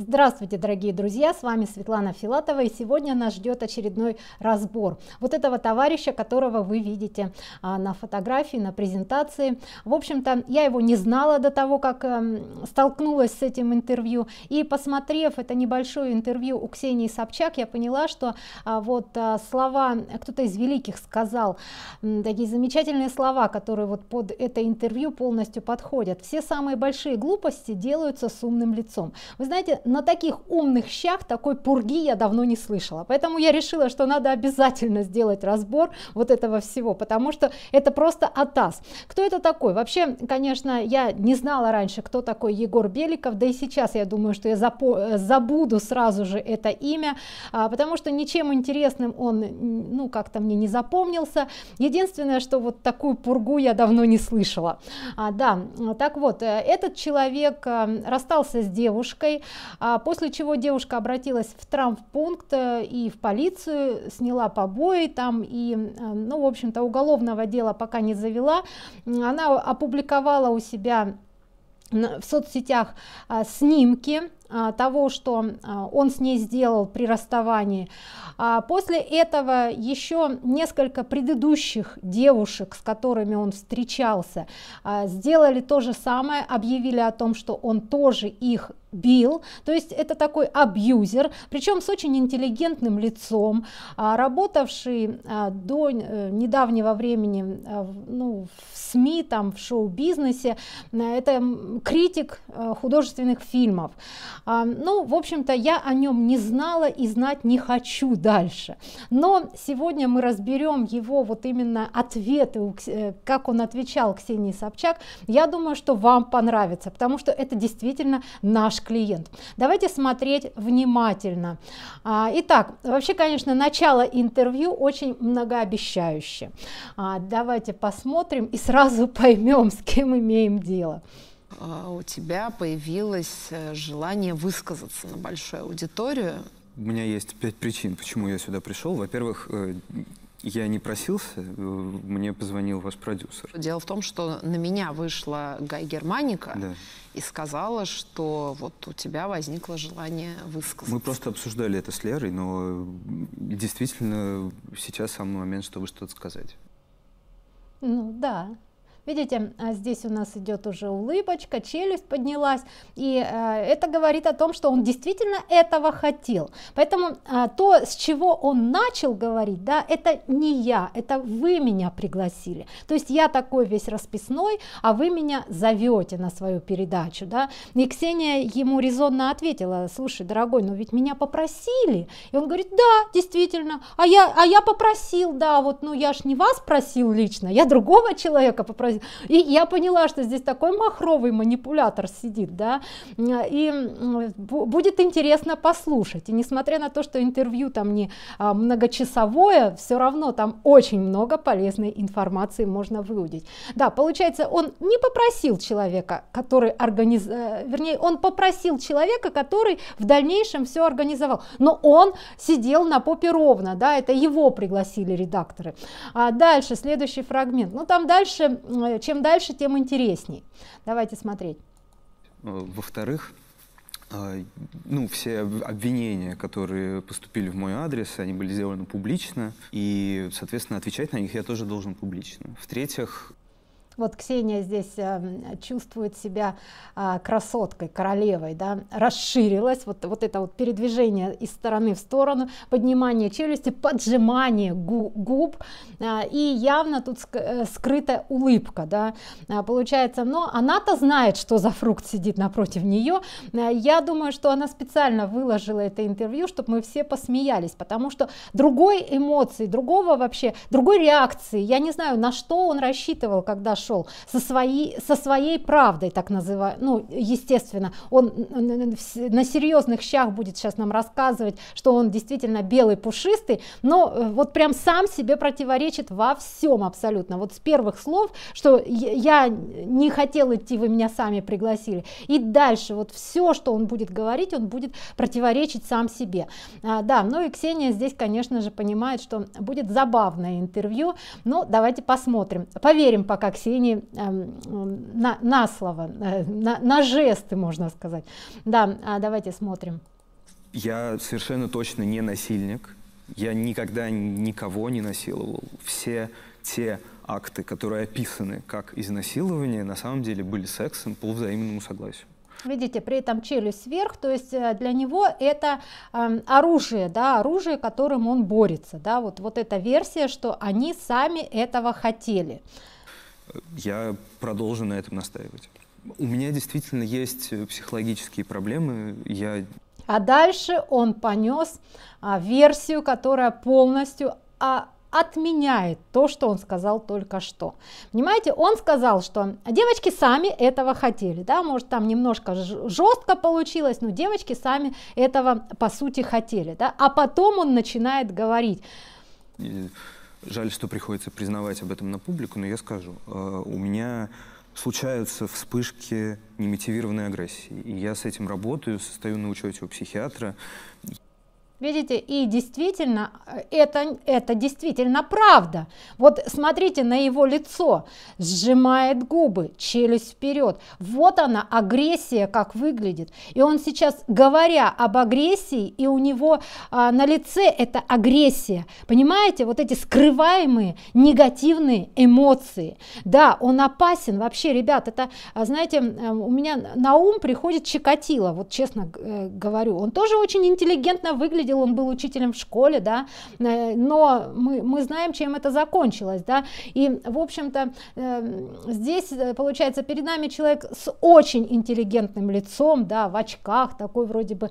Здравствуйте, дорогие друзья, с вами Светлана Филатова, и сегодня нас ждет очередной разбор вот этого товарища, которого вы видите а, на фотографии, на презентации. В общем-то, я его не знала до того, как э, столкнулась с этим интервью, и посмотрев это небольшое интервью у Ксении Собчак, я поняла, что а, вот а, слова, кто-то из великих сказал, такие замечательные слова, которые вот под это интервью полностью подходят. Все самые большие глупости делаются с умным лицом. Вы знаете, на таких умных щах такой пурги я давно не слышала. Поэтому я решила, что надо обязательно сделать разбор вот этого всего, потому что это просто атас. Кто это такой? Вообще, конечно, я не знала раньше, кто такой Егор Беликов, да и сейчас я думаю, что я забуду сразу же это имя, а, потому что ничем интересным он, ну, как-то мне не запомнился. Единственное, что вот такую пургу я давно не слышала. А, да, так вот, э, этот человек э, расстался с девушкой, а после чего девушка обратилась в травмпункт э, и в полицию, сняла побои там и, э, ну, в общем-то, уголовного дела пока не завела. Она опубликовала у себя в соцсетях а, снимки а, того, что а, он с ней сделал при расставании. А после этого еще несколько предыдущих девушек, с которыми он встречался, сделали то же самое, объявили о том, что он тоже их бил, то есть это такой абьюзер, причем с очень интеллигентным лицом, работавший до э, недавнего времени ну, в СМИ, там, в шоу-бизнесе, это критик э, художественных фильмов. А, ну, в общем-то, я о нем не знала и знать не хочу дальше. Но сегодня мы разберем его вот именно ответы, э, как он отвечал Ксении Собчак. Я думаю, что вам понравится, потому что это действительно наш клиент. Давайте смотреть внимательно. А, итак, вообще, конечно, начало интервью очень многообещающее. А, давайте посмотрим и сразу поймем, с кем имеем дело. А у тебя появилось э, желание высказаться на большую аудиторию. У меня есть пять причин, почему я сюда пришел. Во-первых, э, я не просился, э, мне позвонил ваш продюсер. Дело в том, что на меня вышла Гай Германика да. и сказала, что вот у тебя возникло желание высказаться. Мы просто обсуждали это с Лерой, но действительно сейчас самый момент, чтобы что-то сказать. Ну да, Видите, а здесь у нас идет уже улыбочка, челюсть поднялась, и э, это говорит о том, что он действительно этого хотел. Поэтому а, то, с чего он начал говорить, да, это не я, это вы меня пригласили. То есть я такой весь расписной, а вы меня зовете на свою передачу, да. И Ксения ему резонно ответила, слушай, дорогой, но ведь меня попросили. И он говорит, да, действительно, а я, а я попросил, да, вот, ну я ж не вас просил лично, я другого человека попросил и я поняла, что здесь такой махровый манипулятор сидит, да, и будет интересно послушать. И несмотря на то, что интервью там не а, многочасовое, все равно там очень много полезной информации можно выудить. Да, получается, он не попросил человека, который организ... Э, вернее, он попросил человека, который в дальнейшем все организовал. Но он сидел на попе ровно, да, это его пригласили редакторы. А дальше, следующий фрагмент. Ну, там дальше мое. Чем дальше, тем интересней. Давайте смотреть. Э, во-вторых, э, ну, все обвинения, которые поступили в мой адрес, они были сделаны публично, и, соответственно, отвечать на них я тоже должен публично. В-третьих, вот Ксения здесь эм, чувствует себя а, красоткой, королевой, да, расширилась, вот, вот это вот передвижение из стороны в сторону, поднимание челюсти, поджимание губ, а, и явно тут э, скрытая улыбка, да, а, получается, но она-то знает, что за фрукт сидит напротив нее, я думаю, что она специально выложила это интервью, чтобы мы все посмеялись, потому что другой эмоции, другого вообще, другой реакции, я не знаю, на что он рассчитывал, когда пошел со своей, со своей правдой, так называю. Ну, естественно, он на серьезных щах будет сейчас нам рассказывать, что он действительно белый, пушистый, но э, вот прям сам себе противоречит во всем абсолютно. Вот с первых слов, что я не хотел идти, вы меня сами пригласили. И дальше вот все, что он будет говорить, он будет противоречить сам себе. А, да, ну и Ксения здесь, конечно же, понимает, что будет забавное интервью, но ну, давайте посмотрим. Поверим пока Ксении управлении эм, эм, на, на слово, э, на, на жесты, можно сказать. Да, а давайте смотрим. Я совершенно точно не насильник. Я никогда никого не насиловал. Все те акты, которые описаны как изнасилование, на самом деле были сексом по взаимному согласию. Видите, при этом челюсть вверх, то есть э, для него это э, оружие, да, оружие, которым он борется, да, вот, вот эта версия, что они сами этого хотели я продолжу на этом настаивать. У меня действительно есть э, психологические проблемы. Я... А дальше он понес а, версию, которая полностью а, отменяет то, что он сказал только что. Понимаете, он сказал, что девочки сами этого хотели, да, может там немножко жестко получилось, но девочки сами этого по сути хотели, да, а потом он начинает говорить. Жаль, что приходится признавать об этом на публику, но я скажу. Э, у меня случаются вспышки немотивированной агрессии. И я с этим работаю, состою на учете у психиатра. Видите, и действительно, э, это, это действительно правда. Вот смотрите на его лицо, сжимает губы, челюсть вперед. Вот она, агрессия, как выглядит. И он сейчас, говоря об агрессии, и у него а, на лице это агрессия. Понимаете, вот эти скрываемые негативные эмоции. Да, он опасен вообще, ребят, это, а, знаете, э, у меня на ум приходит Чикатило, вот честно э, говорю. Он тоже очень интеллигентно выглядит видел, он был учителем в школе, да, э, но мы, мы знаем, чем это закончилось, да, и, в общем-то, э, здесь, э, получается, перед нами человек с очень интеллигентным лицом, да, в очках, такой вроде бы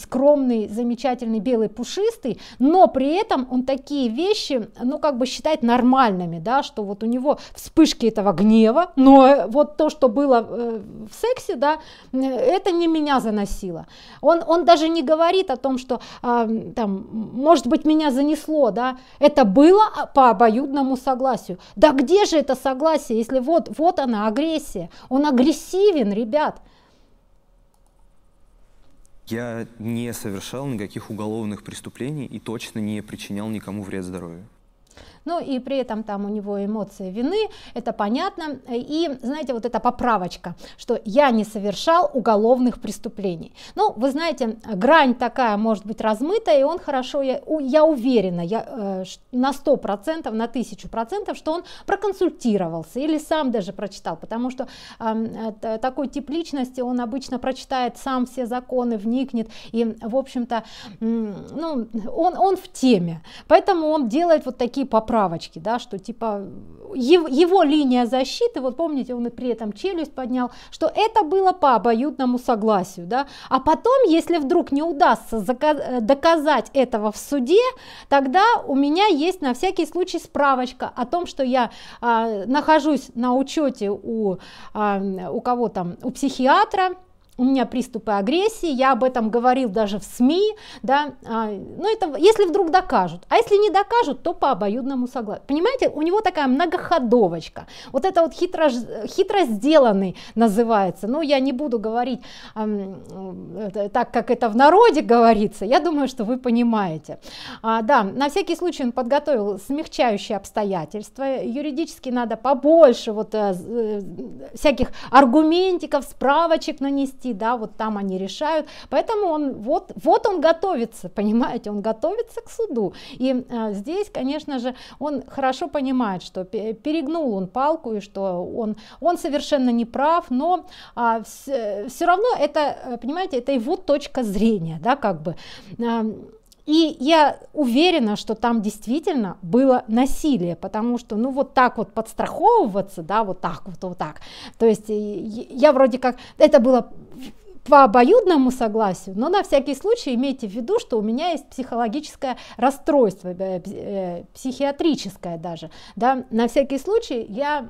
скромный, замечательный, белый, пушистый, но при этом он такие вещи, ну, как бы считает нормальными, да, что вот у него вспышки этого гнева, но вот то, что было в сексе, да, это не меня заносило. Он, он даже не говорит о том, что там, может быть, меня занесло, да, это было по обоюдному согласию. Да где же это согласие, если вот, вот она агрессия, он агрессивен, ребят. Я не совершал никаких уголовных преступлений и точно не причинял никому вред здоровью. Ну и при этом там у него эмоции вины, это понятно. И знаете, вот эта поправочка, что я не совершал уголовных преступлений. Ну, вы знаете, грань такая может быть размыта, и он хорошо, я, я уверена, я, э, на 100%, на 1000%, что он проконсультировался или сам даже прочитал, потому что э, такой тип личности, он обычно прочитает сам все законы, вникнет, и, в общем-то, э, ну, он, он в теме. Поэтому он делает вот такие такие поправочки, да, что типа его, его линия защиты, вот помните, он и при этом челюсть поднял, что это было по обоюдному согласию, да, а потом, если вдруг не удастся э, доказать этого в суде, тогда у меня есть на всякий случай справочка о том, что я а, нахожусь на учете у, а, у кого там, у психиатра, у меня приступы агрессии, я об этом говорил даже в СМИ, да, а, ну это если вдруг докажут, а если не докажут, то по обоюдному согласию. Понимаете, у него такая многоходовочка, вот это вот хитро, хитро сделанный называется, ну я не буду говорить а, так, как это в народе говорится, я думаю, что вы понимаете. А, да, на всякий случай он подготовил смягчающие обстоятельства, юридически надо побольше вот а, всяких аргументиков, справочек нанести, России, да, вот там они решают. Поэтому он вот, вот он готовится, понимаете, он готовится к суду. И э, здесь, конечно же, он хорошо понимает, что перегнул он палку и что он, он совершенно не прав, но э, а, все, все равно это, э, понимаете, это его точка зрения, да, как бы. Э, и я уверена, что там действительно было насилие, потому что, ну, вот так вот подстраховываться, да, вот так вот, вот так. То есть э, я вроде как, это было по обоюдному согласию, но на всякий случай имейте в виду, что у меня есть психологическое расстройство, э, э, психиатрическое даже. Да? На всякий случай я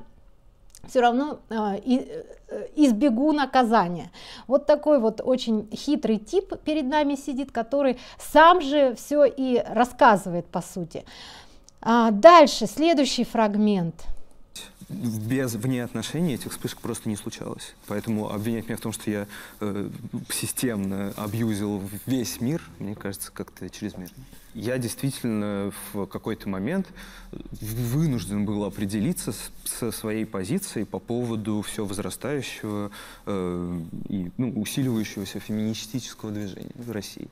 все равно а, э, избегу наказания. Вот такой вот очень хитрый тип перед нами сидит, который сам же все и рассказывает по сути. А, дальше, следующий фрагмент – без, вне отношений этих вспышек просто не случалось. Поэтому обвинять меня в том, что я э, системно абьюзил весь мир, мне кажется, как-то чрезмерно. Я действительно в какой-то момент э, вынужден был определиться с, со своей позицией по поводу все возрастающего э, и ну, усиливающегося феминистического движения в России.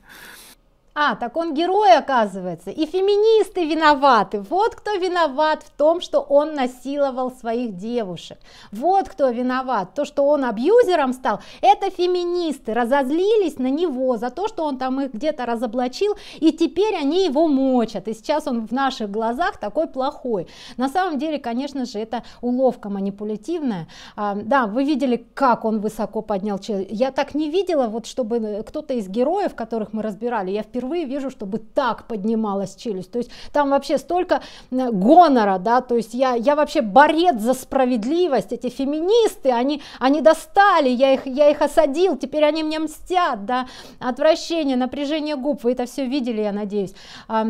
А, так он герой, оказывается. И феминисты виноваты. Вот кто виноват в том, что он насиловал своих девушек. Вот кто виноват. То, что он абьюзером стал, это феминисты разозлились на него за то, что он там их где-то разоблачил, и теперь они его мочат. И сейчас он в наших глазах такой плохой. На самом деле, конечно же, это уловка манипулятивная. А, да, вы видели, как он высоко поднял человека. Я так не видела, вот чтобы кто-то из героев, которых мы разбирали, я впервые впервые вижу, чтобы так поднималась челюсть. То есть там вообще столько э, гонора, да, то есть я, я вообще борец за справедливость, эти феминисты, они, они достали, я их, я их осадил, теперь они мне мстят, да, отвращение, напряжение губ, вы это все видели, я надеюсь. Э,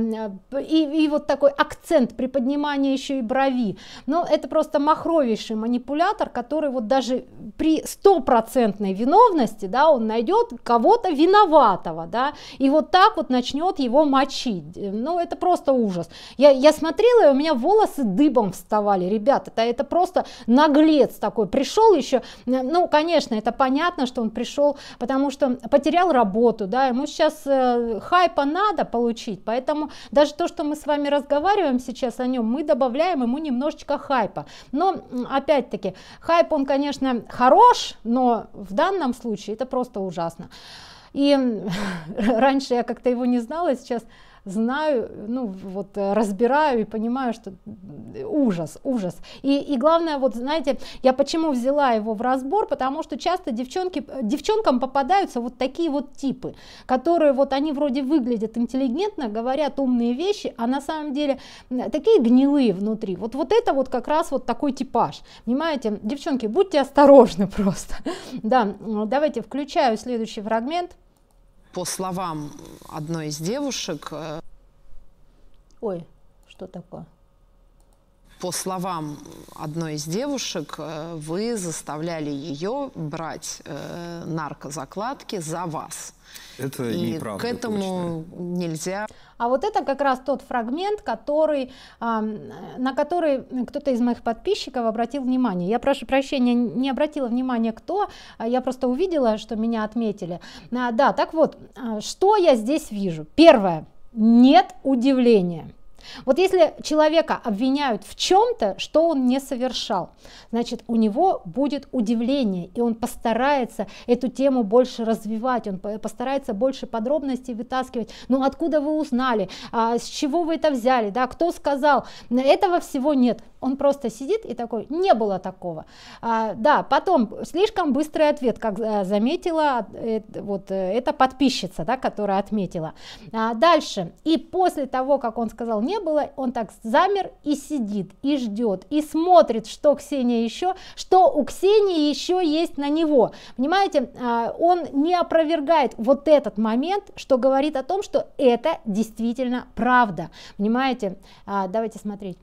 и, и вот такой акцент при поднимании еще и брови. ну это просто махровейший манипулятор, который вот даже при стопроцентной виновности, да, он найдет кого-то виноватого, да, и вот так вот вот начнет его мочить. Ну, это просто ужас. Я, я смотрела, и у меня волосы дыбом вставали, ребята. Это, это просто наглец такой. Пришел еще, ну, конечно, это понятно, что он пришел, потому что потерял работу, да, ему сейчас э, хайпа надо получить, поэтому даже то, что мы с вами разговариваем сейчас о нем, мы добавляем ему немножечко хайпа. Но, опять-таки, хайп, он, конечно, хорош, но в данном случае это просто ужасно. И раньше я как-то его не знала, сейчас знаю, ну вот э, разбираю и понимаю, что э, ужас, ужас. И, и главное, вот знаете, я почему взяла его в разбор, потому что часто девчонки, э, девчонкам попадаются вот такие вот типы, которые вот они вроде выглядят интеллигентно, говорят умные вещи, а на самом деле такие гнилые внутри. Вот, вот это вот как раз вот такой типаж. Понимаете, девчонки, будьте осторожны просто. Да, давайте включаю следующий фрагмент по словам одной из девушек... Э, Ой, что такое? по словам одной из девушек, э, вы заставляли ее брать э, наркозакладки за вас. Это и неправда, к этому точно. нельзя. А вот это как раз тот фрагмент, который, на который кто-то из моих подписчиков обратил внимание. Я прошу прощения, не обратила внимания кто, а я просто увидела, что меня отметили. А, да, так вот, а, что я здесь вижу? Первое, нет удивления. Вот если человека обвиняют в чем-то, что он не совершал, значит, у него будет удивление, и он постарается эту тему больше развивать, он постарается больше подробностей вытаскивать. Ну откуда вы узнали, а, с чего вы это взяли, да, кто сказал? Этого всего нет. Он просто сидит и такой, не было такого. А, да, потом слишком быстрый ответ, как э, заметила э, вот э, эта подписчица, да, которая отметила. А, дальше, и после того, как он сказал не было, он так замер и сидит, и ждет, и смотрит, что Ксения еще, что у Ксении еще есть на него. Понимаете, а, он не опровергает вот этот момент, что говорит о том, что это действительно правда. Понимаете, а, давайте смотреть.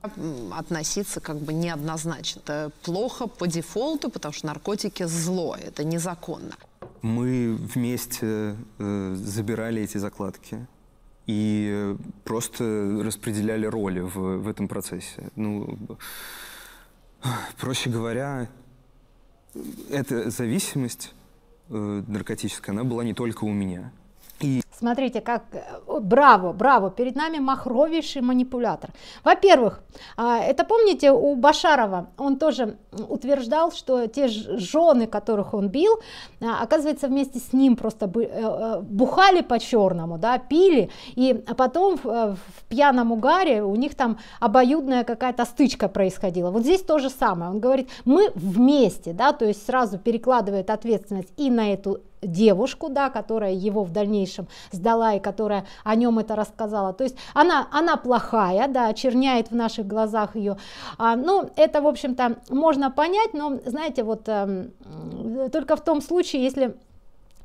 Относиться относиться как бы неоднозначно. Это плохо по дефолту, потому что наркотики зло, это незаконно. Мы вместе э, забирали эти закладки и просто распределяли роли в, в этом процессе. Ну, проще говоря, эта зависимость э, наркотическая, она была не только у меня. Смотрите, как э, браво, браво, перед нами махровейший манипулятор. Во-первых, а, это помните у Башарова, он тоже утверждал, что те жены, которых он бил, а, оказывается, вместе с ним просто э, э, бухали по-черному, да, пили, и потом в пьяном угаре у них там обоюдная какая-то стычка происходила. Вот здесь то же самое, он говорит, мы вместе, да, то есть сразу перекладывает ответственность и на эту девушку, да, которая его в дальнейшем сдала и которая о нем это рассказала. То есть она, она плохая, да, очерняет в наших глазах ее. А, ну, это, в общем-то, можно понять, но, знаете, вот э, только в том случае, если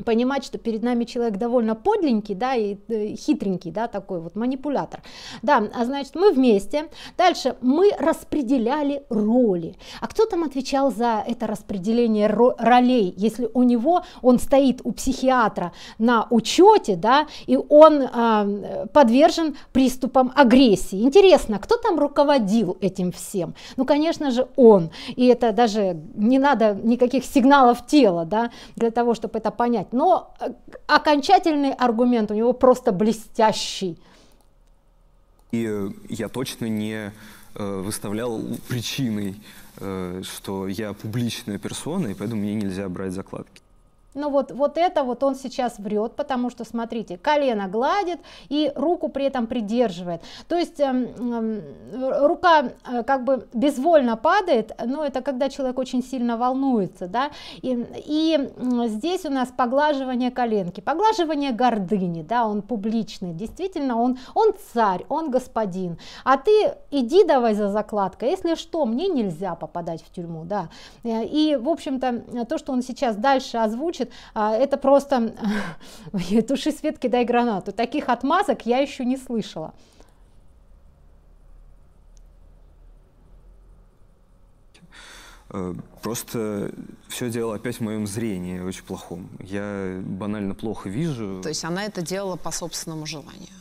понимать, что перед нами человек довольно подленький, да, и э, хитренький, да, такой вот манипулятор. Да, а значит, мы вместе. Дальше мы распределяли роли. А кто там отвечал за это распределение ролей, если у него, он стоит у психиатра на учете, да, и он э, подвержен приступам агрессии. Интересно, кто там руководил этим всем? Ну, конечно же, он. И это даже не надо никаких сигналов тела, да, для того, чтобы это понять понять, но э, окончательный аргумент у него просто блестящий. И э, я точно не э, выставлял причиной, что я публичная персона, и поэтому мне нельзя брать закладки но ну, вот, вот это вот он сейчас врет, потому что, смотрите, колено гладит и руку при этом придерживает. То есть э, э, рука э, как бы безвольно падает, но это когда человек очень сильно волнуется, да, и, и здесь у нас поглаживание коленки, поглаживание гордыни, да, он публичный, действительно, он, он царь, он господин, а ты иди давай за закладкой, если что, мне нельзя попадать в тюрьму, да, э, и, в общем-то, то, что он сейчас дальше озвучит, значит, а, это просто туши свет, кидай гранату. Таких отмазок я еще не слышала. Э, просто все дело опять в моем зрении очень плохом. Я банально плохо вижу. То есть она это делала по собственному желанию?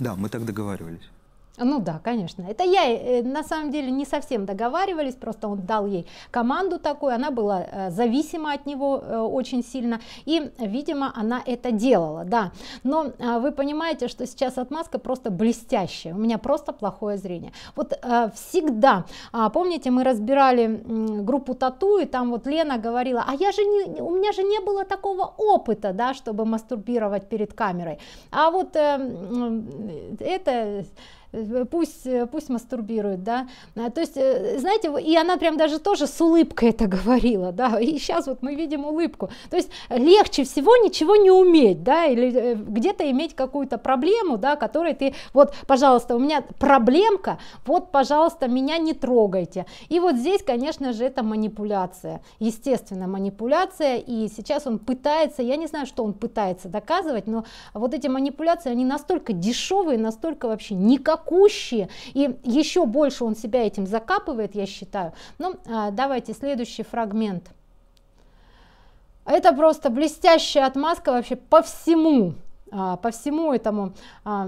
Да, мы так договаривались. Ну да, конечно. Это я, э, на самом деле, не совсем договаривались, просто он дал ей команду такую, она была э, зависима от него э, очень сильно, и, видимо, она это делала, да. Но вы понимаете, что сейчас отмазка просто блестящая, у меня просто плохое зрение. Вот всегда, а, помните, мы разбирали группу тату, и там вот Лена говорила, а я же не, у меня же не было такого опыта, да, чтобы мастурбировать перед камерой. А вот это Э, пусть, э, пусть мастурбирует, да, а, то есть, э, знаете, и она прям даже тоже с улыбкой это говорила, да, и сейчас вот мы видим улыбку, то есть легче всего ничего не уметь, да, или где-то иметь какую-то проблему, да, которой ты, вот, пожалуйста, у меня проблемка, вот, пожалуйста, меня не трогайте, и вот здесь, конечно же, это манипуляция, естественно, манипуляция, и сейчас он пытается, я не знаю, что он пытается доказывать, но вот эти манипуляции, они настолько дешевые, настолько вообще никак волокущие, и еще больше он себя этим закапывает, я считаю. Ну, а, давайте следующий фрагмент. Это просто блестящая отмазка вообще по всему а, по всему этому а,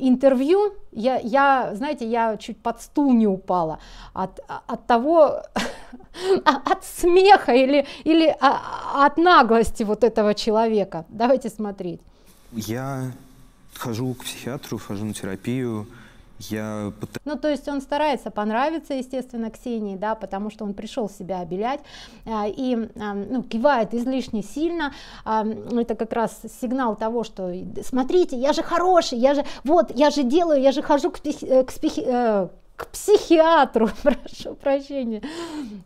интервью я, я знаете я чуть под стул не упала от, от того от смеха или или а, от наглости вот этого человека давайте смотреть я хожу к психиатру, хожу на терапию, я Ну, то есть он старается понравиться, естественно, Ксении, да, потому что он пришел себя обелять а, и а, ну, кивает излишне сильно. А, ну, это как раз сигнал того, что смотрите, я же хороший, я же, вот, я же делаю, я же хожу к, психи... Э, к, психи... Э, к психиатру, прошу прощения.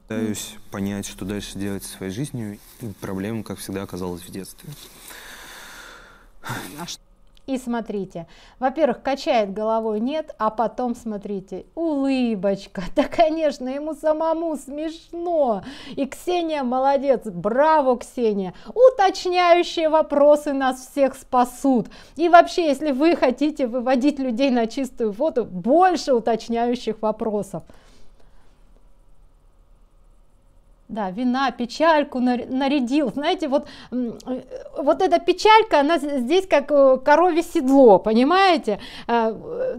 Пытаюсь понять, что дальше делать со своей жизнью. И проблема, как всегда, оказалась в детстве. А что и смотрите. Во-первых, качает головой нет, а потом смотрите, улыбочка. Да, конечно, ему самому смешно. И Ксения молодец, браво, Ксения. Уточняющие вопросы нас всех спасут. И вообще, если вы хотите выводить людей на чистую воду, больше уточняющих вопросов да, вина, печальку нарядил, знаете, вот, э, вот эта печалька, она здесь как э, корове седло, понимаете, а,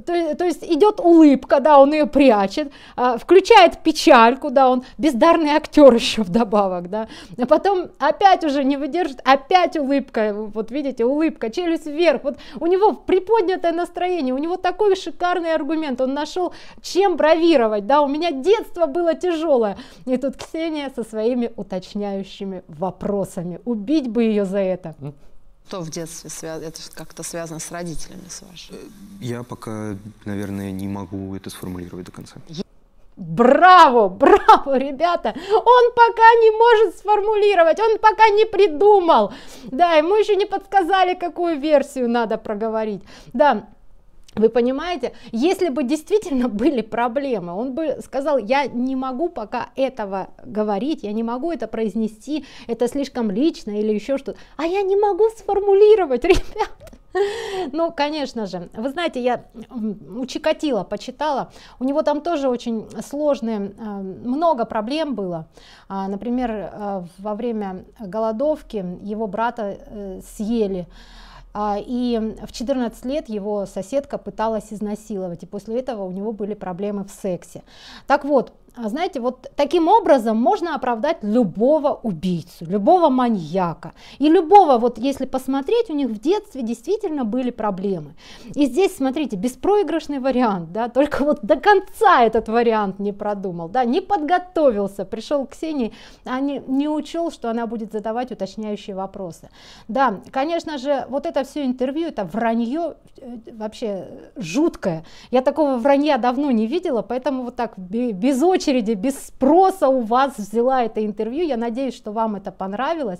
то, то есть идет улыбка, да, он ее прячет, а, включает печальку, да, он бездарный актер еще вдобавок, да, а потом опять уже не выдержит, опять улыбка, вот видите, улыбка, челюсть вверх, вот у него приподнятое настроение, у него такой шикарный аргумент, он нашел чем бравировать, да, у меня детство было тяжелое, и тут Ксения со своими уточняющими вопросами. Убить бы ее за это. Что ну. в детстве связано? Это как-то связано с родителями, с вашими? Э, я пока, наверное, не могу это сформулировать до конца. Браво, браво, ребята! Он пока не может сформулировать, он пока не придумал. Да, ему еще не подсказали, какую версию надо проговорить. Да, вы понимаете, если бы действительно были проблемы, он бы сказал, я не могу пока этого говорить, я не могу это произнести, это слишком лично или еще что-то, а я не могу сформулировать, ребят. Ну, конечно же, вы знаете, я у Чикатила почитала, у него там тоже очень сложные, э, много проблем было. А, например, э, во время голодовки его брата э, съели, а, и в 14 лет его соседка пыталась изнасиловать, и после этого у него были проблемы в сексе. Так вот, а знаете, вот таким образом можно оправдать любого убийцу, любого маньяка. И любого, вот если посмотреть, у них в детстве действительно были проблемы. И здесь, смотрите, беспроигрышный вариант, да, только вот до конца этот вариант не продумал, да, не подготовился, пришел к Ксении, а не, не учел, что она будет задавать уточняющие вопросы. Да, конечно же, вот это все интервью, это вранье э, вообще э, жуткое. Я такого вранья давно не видела, поэтому вот так без очень очереди, без спроса у вас взяла это интервью. Я надеюсь, что вам это понравилось.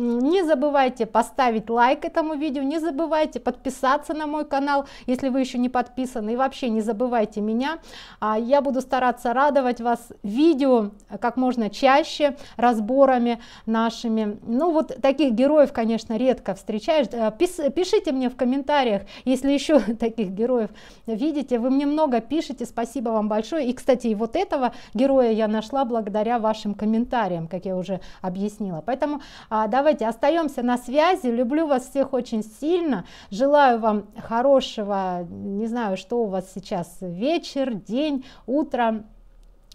Не забывайте поставить лайк этому видео, не забывайте подписаться на мой канал, если вы еще не подписаны, и вообще не забывайте меня. А, я буду стараться радовать вас видео как можно чаще, разборами нашими. Ну вот таких героев, конечно, редко встречаешь. Э, пишите мне в комментариях, если еще таких героев видите, вы мне много пишите, спасибо вам большое. И, кстати, и вот этого героя я нашла благодаря вашим комментариям, как я уже объяснила. Поэтому а, давайте Давайте остаемся на связи. Люблю вас всех очень сильно. Желаю вам хорошего, не знаю, что у вас сейчас вечер, день, утро.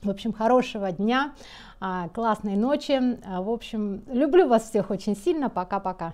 В общем, хорошего дня, а, классной ночи. А, в общем, люблю вас всех очень сильно. Пока-пока.